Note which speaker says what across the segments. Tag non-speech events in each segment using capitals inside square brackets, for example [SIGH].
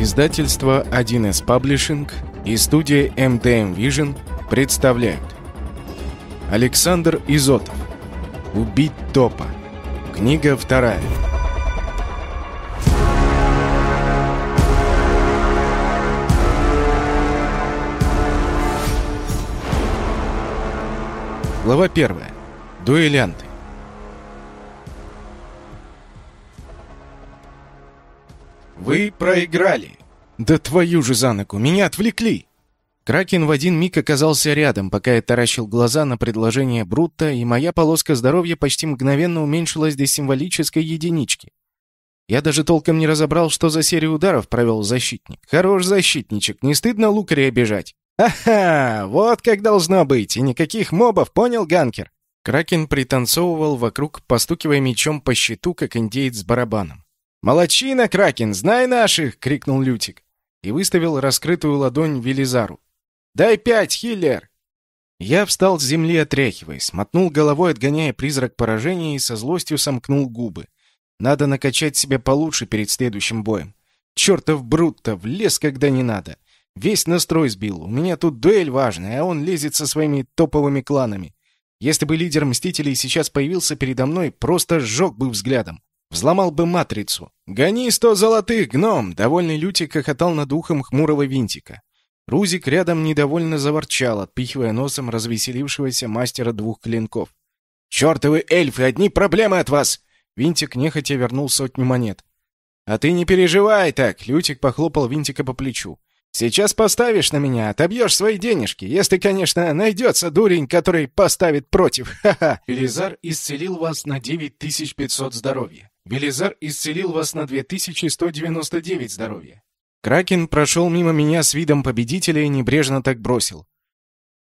Speaker 1: Издательство 1С Паблишинг и студия MDM Vision представляют Александр Изотов «Убить топа» Книга вторая Глава первая. Дуэлянты. Вы проиграли. Да твою же зануку, меня отвлекли. Кракен в один миг оказался рядом, пока я таращил глаза на предложение Брутта, и моя полоска здоровья почти мгновенно уменьшилась до символической единички. Я даже толком не разобрал, что за серию ударов провел защитник. Хорош защитничек, не стыдно лукаря обижать. «Ага, вот как должно быть, и никаких мобов, понял, Ганкер?» Кракен пританцовывал вокруг, постукивая мечом по щиту, как индеец с барабаном. «Молодчина, Кракен, знай наших!» — крикнул Лютик и выставил раскрытую ладонь Велизару. «Дай пять, Хиллер!» Я встал с земли, отряхиваясь, мотнул головой, отгоняя призрак поражения, и со злостью сомкнул губы. Надо накачать себя получше перед следующим боем. Чертов Брутто, влез, когда не надо. Весь настрой сбил. У меня тут дуэль важная, а он лезет со своими топовыми кланами. Если бы лидер Мстителей сейчас появился передо мной, просто сжег бы взглядом. Взломал бы матрицу. «Гони сто золотых, гном!» — довольный Лютик охотал над ухом хмурого винтика. Рузик рядом недовольно заворчал, отпихивая носом развеселившегося мастера двух клинков. Чёртовы эльфы! Одни проблемы от вас!» Винтик нехотя вернул сотню монет. «А ты не переживай так!» — Лютик похлопал Винтика по плечу. «Сейчас поставишь на меня, отобьешь свои денежки, если, конечно, найдется дурень, который поставит против, [LAUGHS] ха-ха!» «Элизар исцелил вас на 9500 здоровья». Велизар исцелил вас на 2199 здоровья. Кракен прошел мимо меня с видом победителя и небрежно так бросил.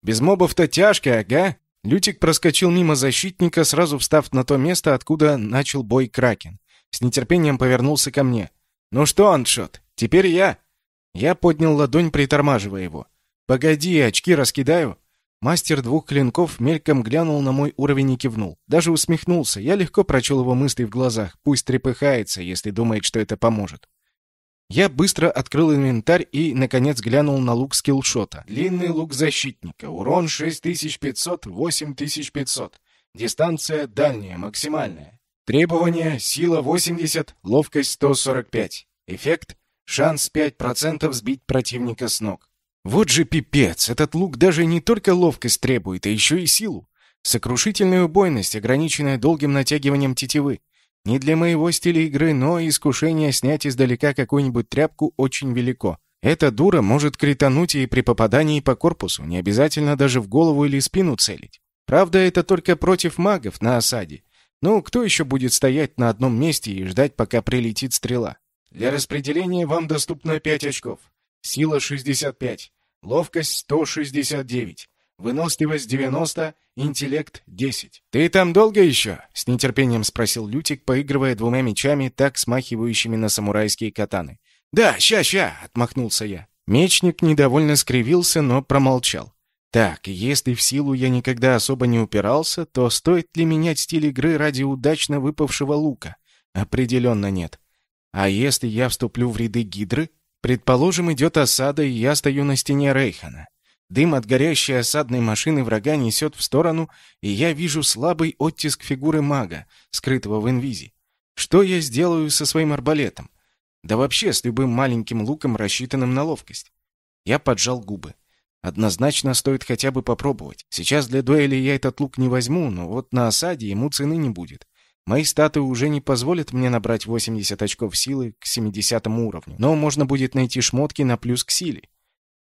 Speaker 1: Без мобов-то тяжко, ага. Лютик проскочил мимо защитника, сразу встав на то место, откуда начал бой Кракен. С нетерпением повернулся ко мне. «Ну что, Аншот, теперь я!» Я поднял ладонь, притормаживая его. «Погоди, очки раскидаю!» Мастер двух клинков мельком глянул на мой уровень и кивнул. Даже усмехнулся. Я легко прочел его мысли в глазах. Пусть трепыхается, если думает, что это поможет. Я быстро открыл инвентарь и, наконец, глянул на лук скиллшота. Длинный лук защитника. Урон 6500, 8500. Дистанция дальняя, максимальная. Требования: сила 80, ловкость 145. Эффект: шанс 5% сбить противника с ног. Вот же пипец, этот лук даже не только ловкость требует, а еще и силу. Сокрушительную убойность, ограниченная долгим натягиванием тетивы. Не для моего стиля игры, но искушение снять издалека какую-нибудь тряпку очень велико. Эта дура может критануть и при попадании по корпусу, не обязательно даже в голову или спину целить. Правда, это только против магов на осаде. Ну, кто еще будет стоять на одном месте и ждать, пока прилетит стрела? Для распределения вам доступно 5 очков сила 65, ловкость 169, выносливость 90, интеллект 10. «Ты там долго еще?» — с нетерпением спросил Лютик, поигрывая двумя мечами, так смахивающими на самурайские катаны. «Да, ща-ща!» — отмахнулся я. Мечник недовольно скривился, но промолчал. Так, если в силу я никогда особо не упирался, то стоит ли менять стиль игры ради удачно выпавшего лука? Определенно нет. А если я вступлю в ряды гидры? Предположим, идет осада, и я стою на стене Рейхана. Дым от горящей осадной машины врага несет в сторону, и я вижу слабый оттиск фигуры мага, скрытого в инвизе. Что я сделаю со своим арбалетом? Да вообще с любым маленьким луком, рассчитанным на ловкость. Я поджал губы. Однозначно стоит хотя бы попробовать. Сейчас для дуэли я этот лук не возьму, но вот на осаде ему цены не будет. Мои статы уже не позволят мне набрать 80 очков силы к 70 уровню, но можно будет найти шмотки на плюс к силе.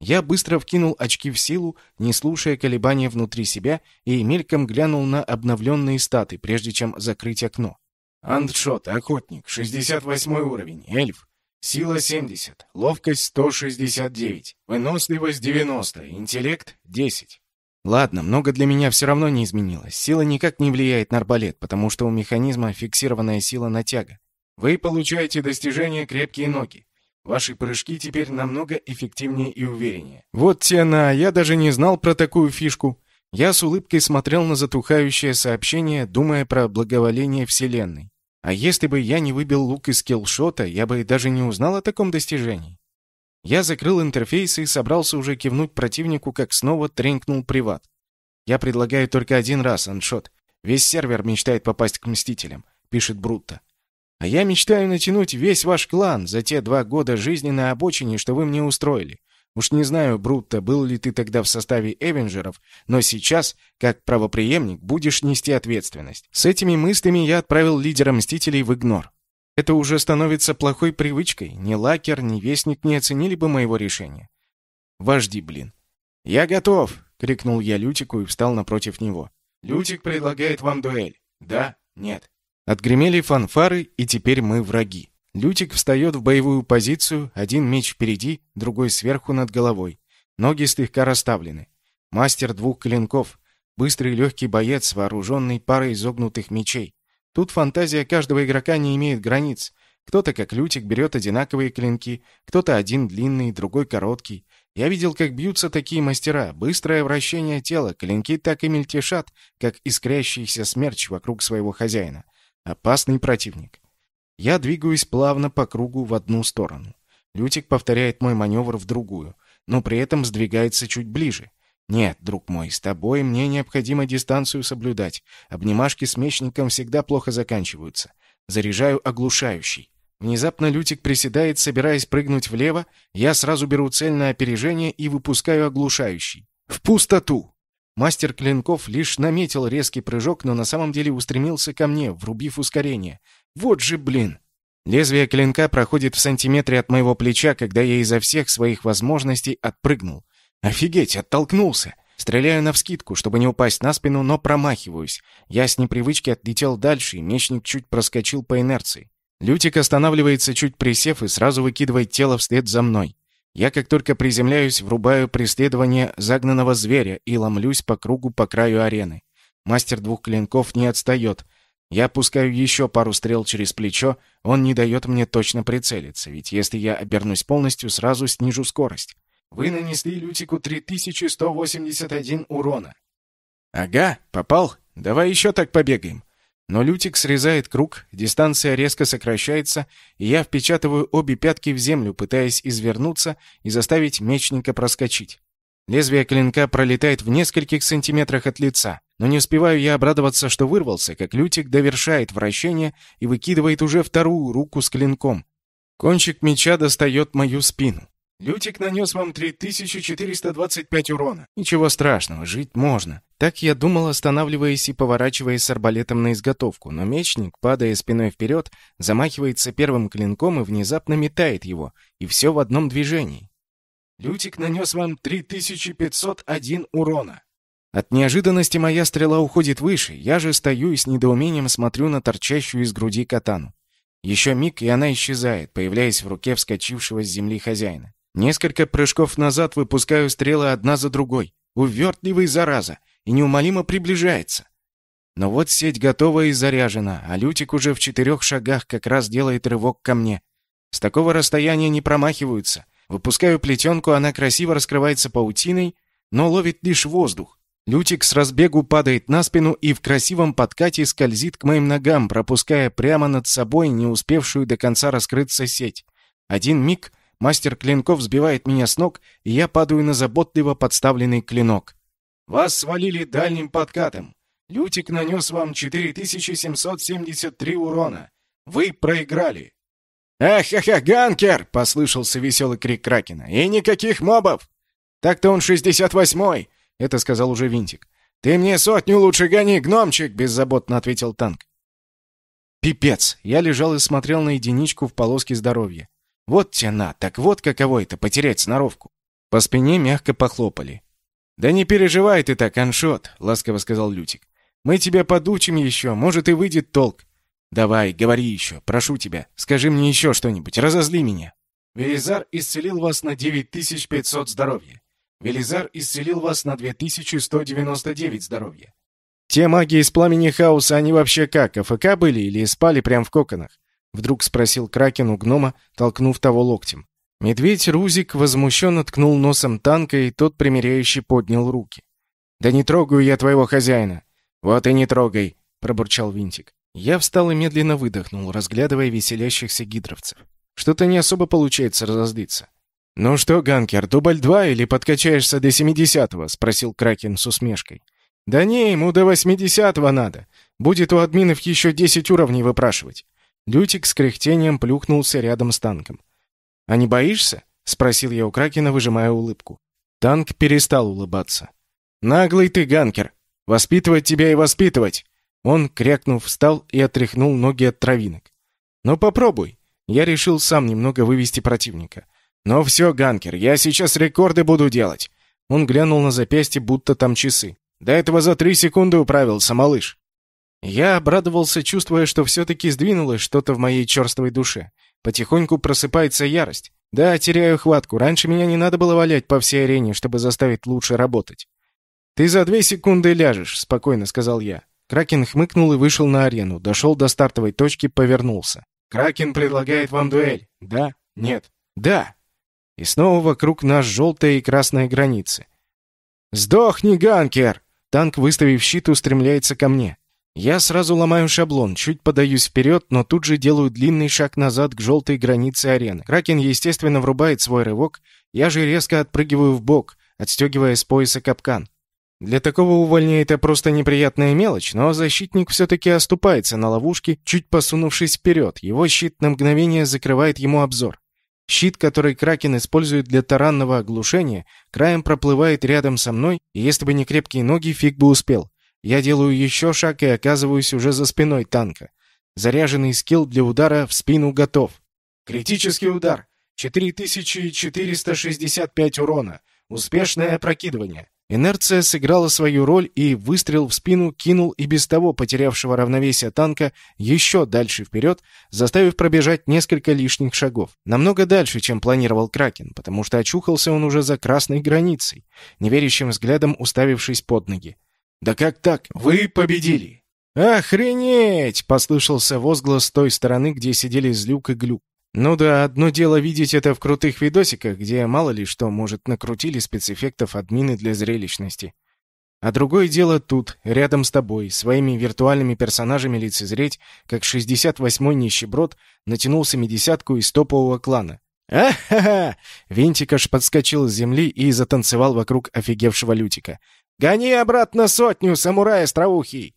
Speaker 1: Я быстро вкинул очки в силу, не слушая колебания внутри себя, и мельком глянул на обновленные статы, прежде чем закрыть окно. Андшот, охотник, 68 уровень, эльф. Сила 70, ловкость 169, выносливость 90, интеллект 10. Ладно, много для меня все равно не изменилось. Сила никак не влияет на арбалет, потому что у механизма фиксированная сила натяга. Вы получаете достижение «Крепкие ноги». Ваши прыжки теперь намного эффективнее и увереннее. Вот те я даже не знал про такую фишку. Я с улыбкой смотрел на затухающее сообщение, думая про благоволение Вселенной. А если бы я не выбил лук из киллшота, я бы даже не узнал о таком достижении. Я закрыл интерфейс и собрался уже кивнуть противнику, как снова тренькнул приват. «Я предлагаю только один раз, аншот. Весь сервер мечтает попасть к Мстителям», — пишет Брутто. «А я мечтаю натянуть весь ваш клан за те два года жизни на обочине, что вы мне устроили. Уж не знаю, Брутто, был ли ты тогда в составе Эвенджеров, но сейчас, как правоприемник, будешь нести ответственность». С этими мыслями я отправил лидера Мстителей в игнор. Это уже становится плохой привычкой. Ни лакер, ни вестник не оценили бы моего решения. Вожди, блин. «Я готов!» — крикнул я Лютику и встал напротив него. «Лютик предлагает вам дуэль. Да? Нет?» Отгремели фанфары, и теперь мы враги. Лютик встает в боевую позицию, один меч впереди, другой сверху над головой. Ноги слегка расставлены. Мастер двух клинков. Быстрый легкий боец, вооруженный парой изогнутых мечей. Тут фантазия каждого игрока не имеет границ. Кто-то, как Лютик, берет одинаковые клинки, кто-то один длинный, другой короткий. Я видел, как бьются такие мастера. Быстрое вращение тела, клинки так и мельтешат, как искрящийся смерч вокруг своего хозяина. Опасный противник. Я двигаюсь плавно по кругу в одну сторону. Лютик повторяет мой маневр в другую, но при этом сдвигается чуть ближе. «Нет, друг мой, с тобой мне необходимо дистанцию соблюдать. Обнимашки с мечником всегда плохо заканчиваются. Заряжаю оглушающий». Внезапно Лютик приседает, собираясь прыгнуть влево, я сразу беру цель на опережение и выпускаю оглушающий. В пустоту! Мастер Клинков лишь наметил резкий прыжок, но на самом деле устремился ко мне, врубив ускорение. Вот же блин! Лезвие клинка проходит в сантиметре от моего плеча, когда я изо всех своих возможностей отпрыгнул. Офигеть, оттолкнулся. Стреляю навскидку, чтобы не упасть на спину, но промахиваюсь. Я с непривычки отлетел дальше, и мечник чуть проскочил по инерции. Лютик останавливается, чуть присев, и сразу выкидывает тело вслед за мной. Я, как только приземляюсь, врубаю преследование загнанного зверя и ломлюсь по кругу по краю арены. Мастер двух клинков не отстает. Я пускаю еще пару стрел через плечо, он не дает мне точно прицелиться, ведь если я обернусь полностью, сразу снижу скорость. Вы нанесли Лютику 3181 урона. Ага, попал. Давай еще так побегаем. Но Лютик срезает круг, дистанция резко сокращается, и я впечатываю обе пятки в землю, пытаясь извернуться и заставить мечника проскочить. Лезвие клинка пролетает в нескольких сантиметрах от лица, но не успеваю я обрадоваться, что вырвался, как Лютик довершает вращение и выкидывает уже вторую руку с клинком. Кончик меча достает мою спину. Лютик нанес вам 3425 урона. Ничего страшного, жить можно. Так я думал, останавливаясь и поворачиваясь с арбалетом на изготовку, но мечник, падая спиной вперед, замахивается первым клинком и внезапно метает его, и все в одном движении. Лютик нанес вам 3501 урона. От неожиданности моя стрела уходит выше, я же стою и с недоумением смотрю на торчащую из груди катану. Еще миг, и она исчезает, появляясь в руке вскочившего с земли хозяина. Несколько прыжков назад выпускаю стрелы одна за другой. Увертливый, зараза, и неумолимо приближается. Но вот сеть готова и заряжена, а Лютик уже в четырех шагах как раз делает рывок ко мне. С такого расстояния не промахиваются. Выпускаю плетенку, она красиво раскрывается паутиной, но ловит лишь воздух. Лютик с разбегу падает на спину и в красивом подкате скользит к моим ногам, пропуская прямо над собой не успевшую до конца раскрыться сеть. Один миг — Мастер клинков сбивает меня с ног, и я падаю на заботливо подставленный клинок. «Вас свалили дальним подкатом. Лютик нанес вам 4773 урона. Вы проиграли!» «Эх-эх-эх, эх, ганкер!» ганкер послышался веселый крик Кракена. «И никаких мобов!» «Так-то он 68-й!» — это сказал уже Винтик. «Ты мне сотню лучше гони, гномчик!» — беззаботно ответил танк. Пипец! Я лежал и смотрел на единичку в полоске здоровья. Вот тяна, так вот каково это, потерять сноровку. По спине мягко похлопали. «Да не переживай ты так, Аншот», — ласково сказал Лютик. «Мы тебя подучим еще, может, и выйдет толк. Давай, говори еще, прошу тебя, скажи мне еще что-нибудь, разозли меня». «Велизар исцелил вас на 9500 здоровья. Велизар исцелил вас на 2199 здоровья. Те маги из пламени хаоса, они вообще как, АФК были или спали прямо в коконах? Вдруг спросил Кракен у гнома, толкнув того локтем. Медведь Рузик возмущенно ткнул носом танка, и тот примиряюще поднял руки. «Да не трогаю я твоего хозяина!» «Вот и не трогай!» — пробурчал Винтик. Я встал и медленно выдохнул, разглядывая веселящихся гидровцев. Что-то не особо получается разоздиться. «Ну что, Ганкер, дубль два или подкачаешься до семидесятого?» — спросил Кракен с усмешкой. «Да не, ему до восьмидесятого надо. Будет у админов еще десять уровней выпрашивать». Лютик с кряхтением плюхнулся рядом с танком. «А не боишься?» — спросил я у Кракена, выжимая улыбку. Танк перестал улыбаться. «Наглый ты, ганкер! Воспитывать тебя и воспитывать!» Он, крякнув, встал и отряхнул ноги от травинок. «Ну попробуй!» Я решил сам немного вывести противника. «Но все, ганкер, я сейчас рекорды буду делать!» Он глянул на запястье, будто там часы. «До этого за три секунды управился, малыш!» Я обрадовался, чувствуя, что все-таки сдвинулось что-то в моей черствой душе. Потихоньку просыпается ярость. Да, теряю хватку. Раньше меня не надо было валять по всей арене, чтобы заставить лучше работать. «Ты за две секунды ляжешь», — спокойно сказал я. Кракен хмыкнул и вышел на арену, дошел до стартовой точки, повернулся. «Кракен предлагает вам дуэль». «Да?» «Нет». «Да». И снова вокруг нас желтая и красная границы. «Сдохни, ганкер!» Танк, выставив щит, устремляется ко мне. Я сразу ломаю шаблон, чуть подаюсь вперед, но тут же делаю длинный шаг назад к желтой границе арены. Кракен, естественно, врубает свой рывок, я же резко отпрыгиваю в бок, отстегивая с пояса капкан. Для такого увольня это просто неприятная мелочь, но защитник все-таки оступается на ловушке, чуть посунувшись вперед. Его щит на мгновение закрывает ему обзор. Щит, который Кракен использует для таранного оглушения, краем проплывает рядом со мной, и если бы не крепкие ноги, фиг бы успел. Я делаю еще шаг и оказываюсь уже за спиной танка. Заряженный скилл для удара в спину готов. Критический удар. 4465 урона. Успешное опрокидывание. Инерция сыграла свою роль, и выстрел в спину кинул и без того потерявшего равновесие танка еще дальше вперед, заставив пробежать несколько лишних шагов. Намного дальше, чем планировал Кракен, потому что очухался он уже за красной границей, неверящим взглядом уставившись под ноги. Да как так? Вы победили!» «Охренеть!» — послышался возглас с той стороны, где сидели Злюк и Глюк. Ну да, одно дело видеть это в крутых видосиках, где мало ли что, может, накрутили спецэффектов админы для зрелищности. А другое дело тут, рядом с тобой, своими виртуальными персонажами лицезреть, как 68-й нищеброд натянул семидесятку из топового клана. «А-ха-ха!» Винтик аж подскочил с земли и затанцевал вокруг офигевшего Лютика. «Гони обратно сотню, самурая Страухий!»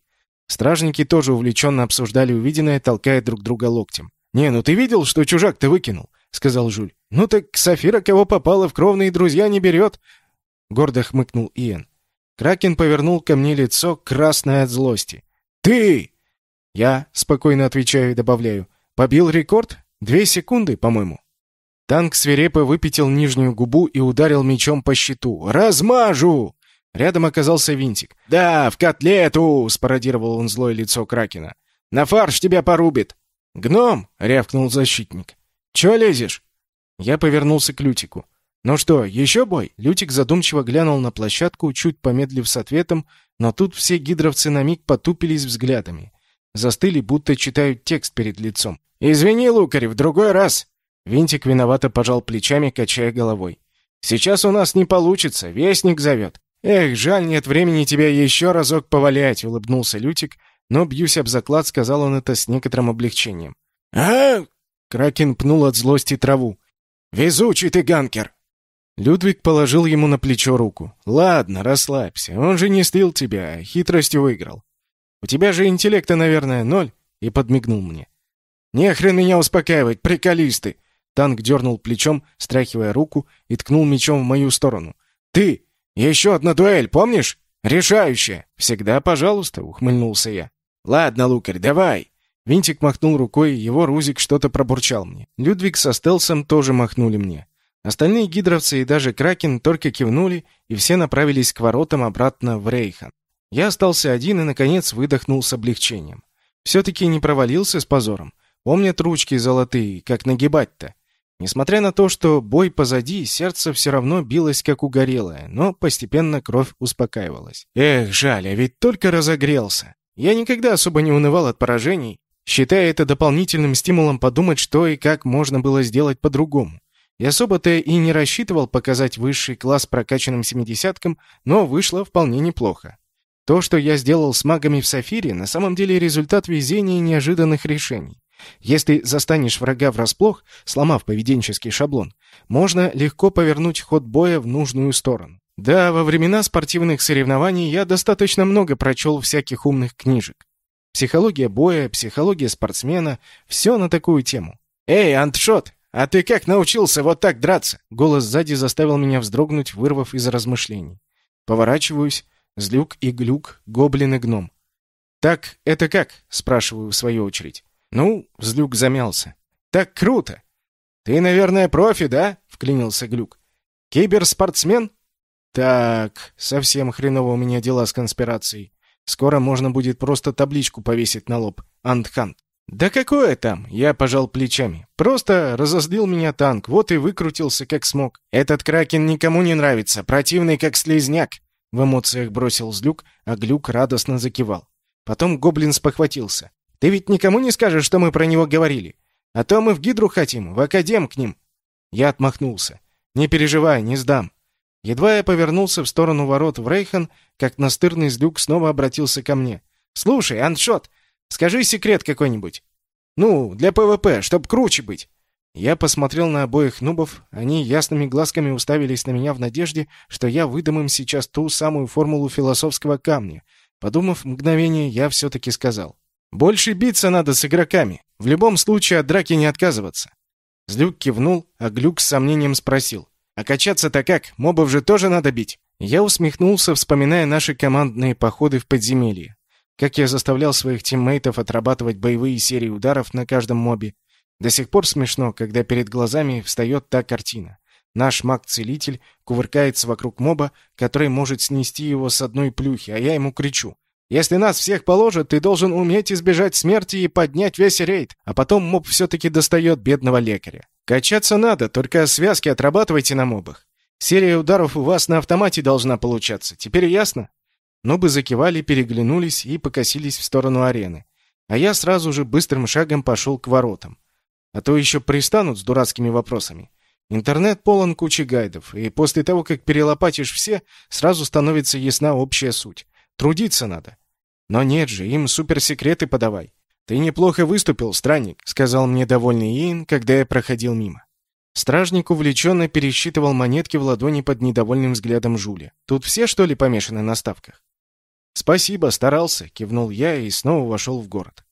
Speaker 1: Стражники тоже увлеченно обсуждали увиденное, толкая друг друга локтем. «Не, ну ты видел, что чужак-то выкинул?» — сказал Жуль. «Ну так Сафира кого попало в кровные друзья не берет!» Гордо хмыкнул Иэн. Кракен повернул ко мне лицо, красное от злости. «Ты!» Я спокойно отвечаю и добавляю. «Побил рекорд? Две секунды, по-моему». Танк свирепо выпятил нижнюю губу и ударил мечом по щиту. «Размажу!» Рядом оказался винтик. «Да, в котлету!» — спародировал он злое лицо Кракена. «На фарш тебя порубит!» «Гном!» — рявкнул защитник. Чего лезешь?» Я повернулся к Лютику. «Ну что, еще бой?» Лютик задумчиво глянул на площадку, чуть помедлив с ответом, но тут все гидровцы на миг потупились взглядами. Застыли, будто читают текст перед лицом. «Извини, Лукарь, в другой раз!» Винтик виновато пожал плечами, качая головой. «Сейчас у нас не получится, вестник зовет. «Эх, жаль, нет времени тебя еще разок повалять», — улыбнулся Лютик, но, бьюсь об заклад, сказал он это с некоторым облегчением. а Кракен пнул от злости траву. «Везучий ты, ганкер!» Людвиг положил ему на плечо руку. «Ладно, расслабься. Он же не слил тебя, а хитростью выиграл. У тебя же интеллекта, наверное, ноль?» И подмигнул мне. «Не хрен меня успокаивать, приколисты!» Танк дернул плечом, стряхивая руку, и ткнул мечом в мою сторону. «Ты! «Еще одна дуэль, помнишь? Решающая!» «Всегда, пожалуйста», — ухмыльнулся я. «Ладно, Лукер, давай!» Винтик махнул рукой, его Рузик что-то пробурчал мне. Людвиг со Стелсом тоже махнули мне. Остальные гидровцы и даже Кракен только кивнули, и все направились к воротам обратно в Рейхан. Я остался один и, наконец, выдохнул с облегчением. Все-таки не провалился с позором. Помнят ручки золотые, как нагибать-то. Несмотря на то, что бой позади, сердце все равно билось как угорелое, но постепенно кровь успокаивалась. Эх, жаль, а ведь только разогрелся. Я никогда особо не унывал от поражений, считая это дополнительным стимулом подумать, что и как можно было сделать по-другому. Я особо-то и не рассчитывал показать высший класс прокачанным семидесяткам, но вышло вполне неплохо. То, что я сделал с магами в Сафире, на самом деле результат везения и неожиданных решений. Если застанешь врага врасплох, сломав поведенческий шаблон, можно легко повернуть ход боя в нужную сторону. Да, во времена спортивных соревнований я достаточно много прочел всяких умных книжек. Психология боя, психология спортсмена — все на такую тему. «Эй, Антшот, а ты как научился вот так драться?» Голос сзади заставил меня вздрогнуть, вырвав из размышлений. Поворачиваюсь. Злюк и глюк, гоблин и гном. «Так, это как?» — спрашиваю в свою очередь. «Ну?» — Злюк замялся. «Так круто!» «Ты, наверное, профи, да?» — вклинился Глюк. «Киберспортсмен?» «Так, совсем хреново у меня дела с конспирацией. Скоро можно будет просто табличку повесить на лоб. Антхант». «Да какое там?» — я пожал плечами. «Просто разозлил меня танк, вот и выкрутился как смог». «Этот кракен никому не нравится, противный как слизняк. В эмоциях бросил Злюк, а Глюк радостно закивал. Потом гоблин спохватился. Ты ведь никому не скажешь, что мы про него говорили? А то мы в Гидру хотим, в Академ к ним». Я отмахнулся. «Не переживай, не сдам». Едва я повернулся в сторону ворот в Рейхан, как настырный злюк снова обратился ко мне. «Слушай, Аншот, скажи секрет какой-нибудь. Ну, для ПВП, чтоб круче быть». Я посмотрел на обоих нубов, они ясными глазками уставились на меня в надежде, что я выдам им сейчас ту самую формулу философского камня. Подумав мгновение, я все-таки сказал. Больше биться надо с игроками. В любом случае от драки не отказываться. Злюк кивнул, а Глюк с сомнением спросил. «А качаться-то как? Мобов же тоже надо бить!» Я усмехнулся, вспоминая наши командные походы в подземелье. Как я заставлял своих тиммейтов отрабатывать боевые серии ударов на каждом мобе. До сих пор смешно, когда перед глазами встает та картина. Наш маг-целитель кувыркается вокруг моба, который может снести его с одной плюхи, а я ему кричу. Если нас всех положат, ты должен уметь избежать смерти и поднять весь рейд, а потом моб все-таки достает бедного лекаря. Качаться надо, только связки отрабатывайте на мобах. Серия ударов у вас на автомате должна получаться, теперь ясно?» Нобы закивали, переглянулись и покосились в сторону арены. А я сразу же быстрым шагом пошел к воротам. А то еще пристанут с дурацкими вопросами. Интернет полон кучи гайдов, и после того, как перелопатишь все, сразу становится ясна общая суть. Трудиться надо. Но нет же, им суперсекреты подавай. Ты неплохо выступил, странник, сказал мне довольный Иин, когда я проходил мимо. Стражник увлеченно пересчитывал монетки в ладони под недовольным взглядом Жули. Тут все, что ли, помешаны на ставках? «Спасибо, старался», — кивнул я и снова вошел в город.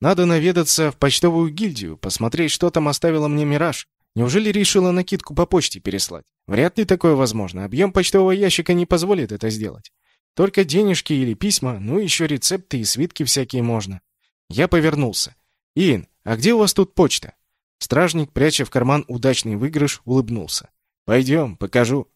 Speaker 1: «Надо наведаться в почтовую гильдию, посмотреть, что там оставила мне Мираж. Неужели решила накидку по почте переслать? Вряд ли такое возможно. Объем почтового ящика не позволит это сделать. Только денежки или письма, ну еще рецепты и свитки всякие можно. Я повернулся. «Иэн, а где у вас тут почта?» Стражник, пряча в карман удачный выигрыш, улыбнулся. «Пойдем, покажу».